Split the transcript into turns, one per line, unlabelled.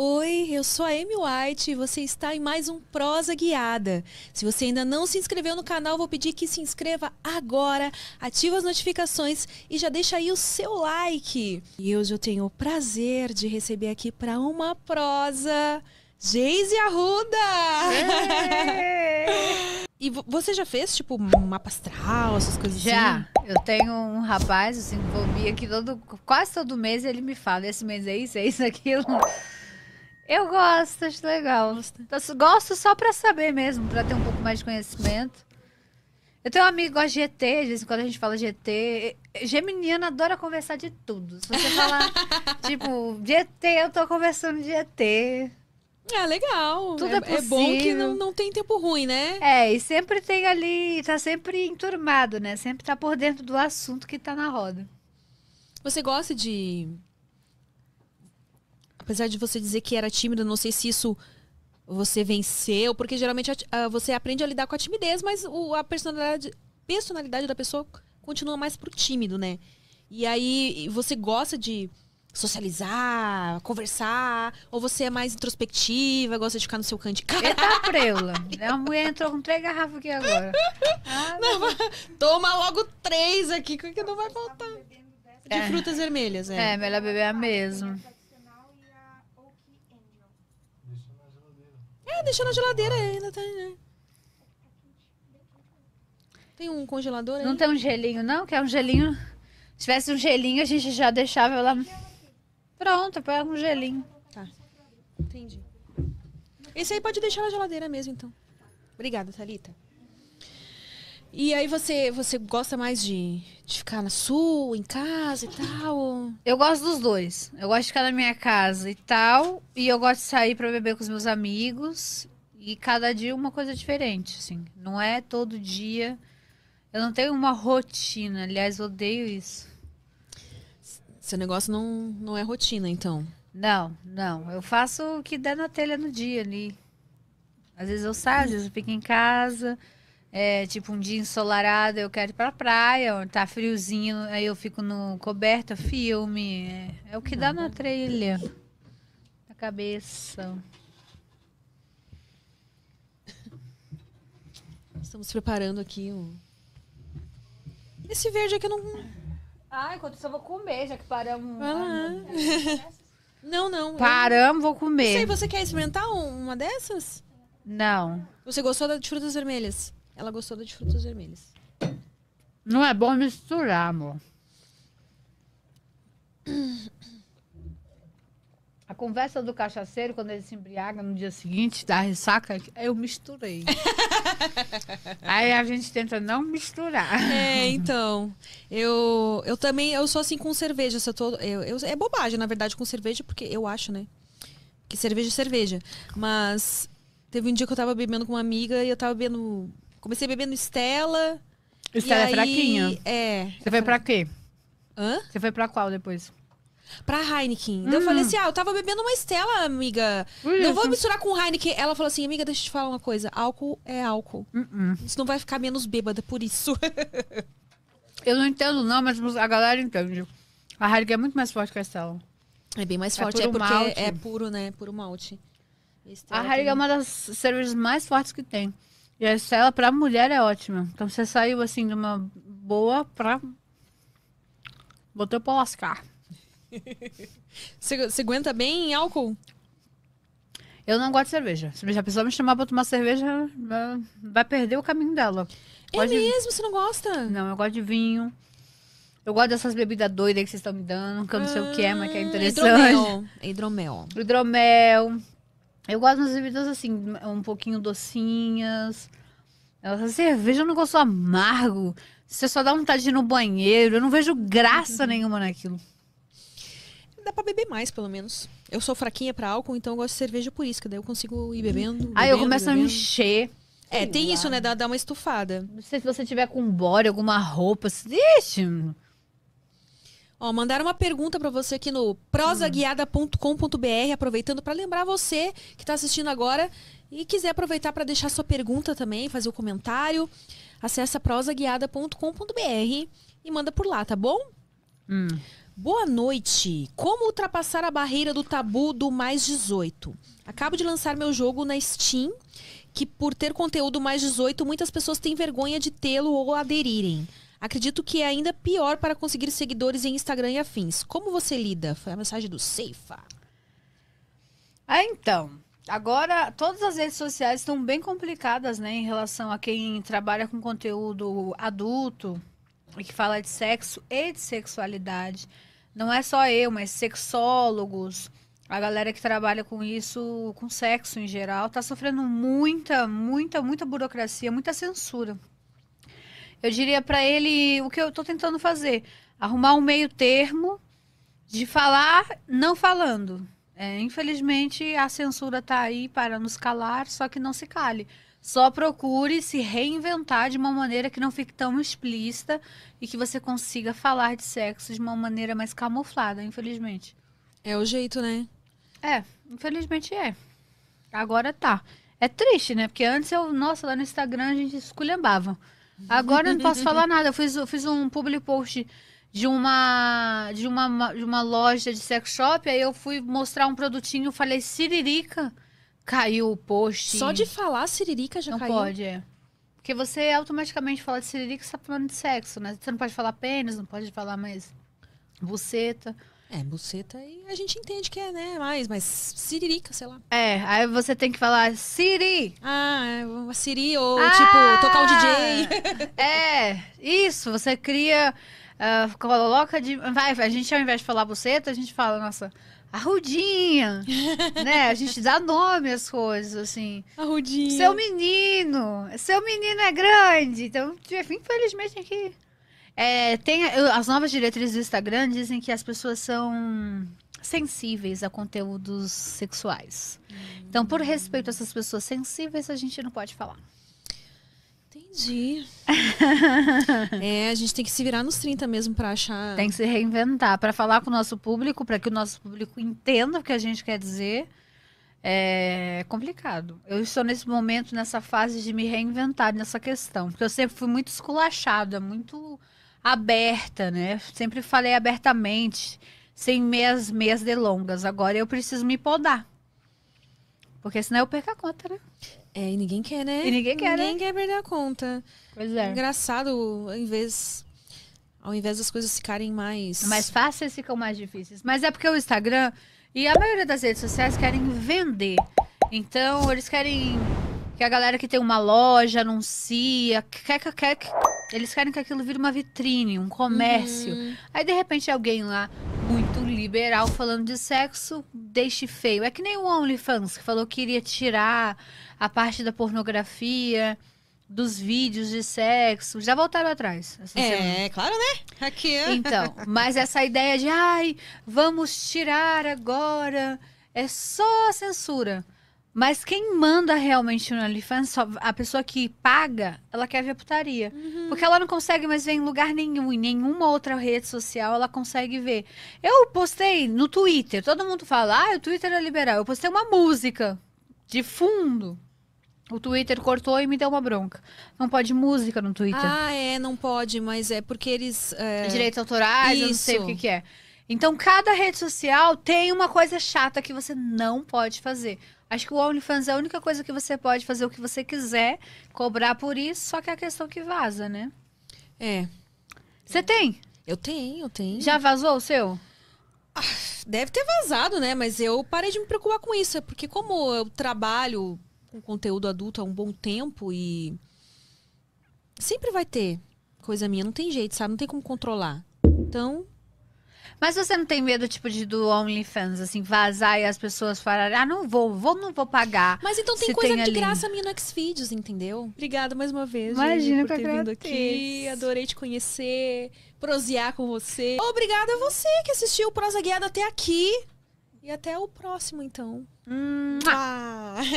Oi, eu sou a Amy White e você está em mais um Prosa Guiada. Se você ainda não se inscreveu no canal, vou pedir que se inscreva agora, ative as notificações e já deixa aí o seu like. E hoje eu tenho o prazer de receber aqui para uma prosa, Geise Arruda!
E você já fez, tipo, um mapa astral, essas coisas já. Assim? Eu tenho um rapaz, assim, que todo, quase todo mês ele me fala, esse mês é isso, é isso, aquilo. Eu gosto, acho legal. Gosto só pra saber mesmo, pra ter um pouco mais de conhecimento. Eu tenho um amigo que gosta de GT, de vez em quando a gente fala GT. Geminiano adora conversar de tudo. Se você falar, tipo, GT, eu tô conversando de GT. É ah, legal. Tudo é, é, possível. é bom que não, não tem tempo ruim, né? É, e sempre tem ali, tá sempre enturmado, né? Sempre tá por dentro do assunto que tá na roda. Você gosta de apesar de você dizer
que era tímido, não sei se isso você venceu, porque geralmente uh, você aprende a lidar com a timidez, mas o, a personalidade, personalidade da pessoa continua mais pro tímido, né? E aí você gosta de socializar, conversar, ou você é mais introspectiva, gosta de ficar no seu canto de cara. Eita preula.
A mulher entrou com três garrafas aqui agora. Ah, não, não. Toma logo três aqui, que não vai faltar. De é. frutas vermelhas, é. É, melhor beber a mesma deixa na geladeira ainda, tá? Tem um congelador aí? Não tem um gelinho, não? Que é um gelinho. Se tivesse um gelinho, a gente já deixava ela. Pronto, põe um gelinho.
Tá. Entendi. Esse aí pode deixar na geladeira mesmo, então.
Obrigada, Thalita. E aí você, você gosta mais de, de ficar na sul, em casa e tal? Eu gosto dos dois. Eu gosto de ficar na minha casa e tal. E eu gosto de sair para beber com os meus amigos. E cada dia uma coisa diferente, assim. Não é todo dia. Eu não tenho uma rotina. Aliás, odeio isso. Seu negócio não, não é rotina, então? Não, não. Eu faço o que der na telha no dia ali. Às vezes eu saio, às vezes eu fico em casa. É, tipo, um dia ensolarado, eu quero ir pra praia, tá friozinho, aí eu fico no coberta, filme. É, é o que dá na trilha. Na cabeça.
Estamos preparando aqui um. Esse verde aqui eu não. Ah, enquanto isso eu vou comer, já que paramos. Ah. Não, não. Paramos, vou comer. você quer experimentar uma dessas?
Não.
Você gostou das frutas vermelhas?
Ela gostou da de frutas vermelhas. Não é bom misturar, amor. A conversa do cachaceiro, quando ele se embriaga no dia seguinte, da ressaca, eu misturei. Aí a gente tenta não misturar. É, então. Eu, eu também,
eu sou assim com cerveja. eu tô, eu, eu, é bobagem, na verdade, com cerveja, porque eu acho, né? Que cerveja é cerveja. Mas teve um dia que eu tava bebendo com uma amiga e eu tava bebendo Comecei bebendo Estela.
Estela é fraquinha. É. Você foi pra quê? Hã? Você foi pra qual depois?
Pra Heineken. eu hum. falei assim: ah, eu tava bebendo uma Estela, amiga. Isso. Não vou misturar com Heineken. Ela falou assim: amiga, deixa eu te falar uma coisa. Álcool é álcool. Uh -uh.
Isso não vai ficar menos bêbada por isso. eu não entendo, não, mas a galera entende. A Heineken é muito mais forte que a Estela. É bem mais é forte, é, é porque malte. é
puro, né? Puro malte. Estela a Heineken é uma das cervejas
mais fortes que tem. E a estrela pra mulher, é ótima. Então você saiu assim de uma boa pra. Botou pra lascar. você, você aguenta bem em álcool? Eu não gosto de cerveja. Se a pessoa me chamar pra tomar cerveja, vai perder o caminho dela. É de... mesmo? Você não gosta? Não, eu gosto de vinho. Eu gosto dessas bebidas doidas que vocês estão me dando, que eu não ah, sei o que é, mas que é ah, interessante. Hidromel.
Hidromel.
Hidromel. Eu gosto das bebidas assim, um pouquinho docinhas. Essa assim, cerveja é um negócio amargo. Você só dá vontade de ir no banheiro. Eu não vejo graça uhum. nenhuma naquilo.
Dá pra beber mais, pelo menos. Eu sou fraquinha pra álcool,
então eu gosto de cerveja por isso, que daí eu consigo ir bebendo. bebendo Aí eu começo bebendo. a encher. É, Sei tem lá. isso, né? Dá, dá uma estufada. Se você tiver com bode, alguma roupa. Assim. Ixi,
Ó, mandaram uma pergunta para você aqui no prosaguiada.com.br, aproveitando para lembrar você que está assistindo agora e quiser aproveitar para deixar sua pergunta também, fazer o um comentário, acessa prosaguiada.com.br e manda por lá, tá bom? Hum. Boa noite. Como ultrapassar a barreira do tabu do mais 18? Acabo de lançar meu jogo na Steam, que por ter conteúdo mais 18, muitas pessoas têm vergonha de tê-lo ou aderirem. Acredito que é ainda pior para conseguir seguidores
em Instagram e afins. Como você lida? Foi a mensagem do Seifa. Ah, então. Agora, todas as redes sociais estão bem complicadas, né? Em relação a quem trabalha com conteúdo adulto e que fala de sexo e de sexualidade. Não é só eu, mas sexólogos, a galera que trabalha com isso, com sexo em geral, tá sofrendo muita, muita, muita burocracia, muita censura. Eu diria para ele o que eu estou tentando fazer: arrumar um meio termo de falar não falando. É, infelizmente, a censura está aí para nos calar, só que não se cale. Só procure se reinventar de uma maneira que não fique tão explícita e que você consiga falar de sexo de uma maneira mais camuflada, infelizmente. É o jeito, né? É, infelizmente é. Agora tá. É triste, né? Porque antes eu, nossa, lá no Instagram a gente esculhambava. Agora eu não posso falar nada. Eu fiz, eu fiz um public post de uma, de uma de uma loja de sex shop, aí eu fui mostrar um produtinho, falei siririca. Caiu o post. Só de falar siririca já não caiu. Não pode, é. Porque você automaticamente fala de siririca, você tá falando de sexo, né? Você não pode falar pênis, não pode falar mais buceta. É, buceta e a
gente entende que é, né? Mais,
mas siririca, sei lá. É, aí você tem que falar Siri. Ah, é, uma Siri ou ah, tipo tocar o DJ. é, isso, você cria, uh, coloca de. Vai, a gente ao invés de falar buceta, a gente fala, nossa. Arrudinha, né? A gente dá nome às coisas, assim. Arrudinha. Seu menino. Seu menino é grande. Então, tipo, infelizmente, aqui. É é, tem, as novas diretrizes do Instagram dizem que as pessoas são sensíveis a conteúdos sexuais. Hum. Então, por respeito a essas pessoas sensíveis, a gente não pode falar. Entendi. é, a gente tem que se virar nos 30 mesmo para achar. Tem que se reinventar para falar com o nosso público, para que o nosso público entenda o que a gente quer dizer. É complicado. Eu estou nesse momento, nessa fase de me reinventar nessa questão, porque eu sempre fui muito esculachada, muito aberta, né? Sempre falei abertamente, sem meias, meias delongas. Agora eu preciso me podar. Porque senão eu perco a conta, né? É, e ninguém quer, né? E ninguém quer, né? Ninguém né? quer perder a conta. Pois é. Engraçado, em vez ao invés das coisas ficarem mais. Mais fáceis, ficam mais difíceis. Mas é porque o Instagram e a maioria das redes sociais querem vender. Então, eles querem que a galera que tem uma loja anuncia, quer, quer, quer, eles querem que aquilo vire uma vitrine, um comércio. Uhum. Aí de repente alguém lá muito liberal falando de sexo, deixe feio. É que nem o OnlyFans que falou que iria tirar a parte da pornografia dos vídeos de sexo. Já voltaram atrás. é, é, claro, né? Aqui. Então, mas essa ideia de, ai, vamos tirar agora, é só a censura. Mas quem manda realmente no OnlyFans, a pessoa que paga, ela quer ver putaria. Uhum. Porque ela não consegue mais ver em lugar nenhum, em nenhuma outra rede social ela consegue ver. Eu postei no Twitter, todo mundo fala, ah, o Twitter é liberal. Eu postei uma música de fundo. O Twitter cortou e me deu uma bronca. Não pode música no Twitter. Ah, é, não pode, mas é porque eles. É... Direitos autorais, Isso. eu não sei o que, que é. Então, cada rede social tem uma coisa chata que você não pode fazer. Acho que o OnlyFans é a única coisa que você pode fazer o que você quiser, cobrar por isso, só que é a questão que vaza, né? É. Você tem? Eu tenho, eu tenho.
Já vazou o seu? Ah, deve ter vazado, né? Mas eu parei de me preocupar com isso. É porque como eu trabalho com conteúdo adulto há um bom tempo e
sempre vai ter coisa minha, não tem jeito, sabe? Não tem como controlar. Então, mas você não tem medo, tipo, de do OnlyFans, assim, vazar e as pessoas falarem, ah, não vou, vou, não vou pagar. Mas então tem coisa tem de ali. graça
minha no Xvideos, entendeu? Obrigada mais uma vez,
Imagina gente, por ter vindo aqui.
Adorei te conhecer, prosear com você. Obrigada a você que assistiu o Prosa Guiada até aqui. E até o próximo, então. Hum. Ah.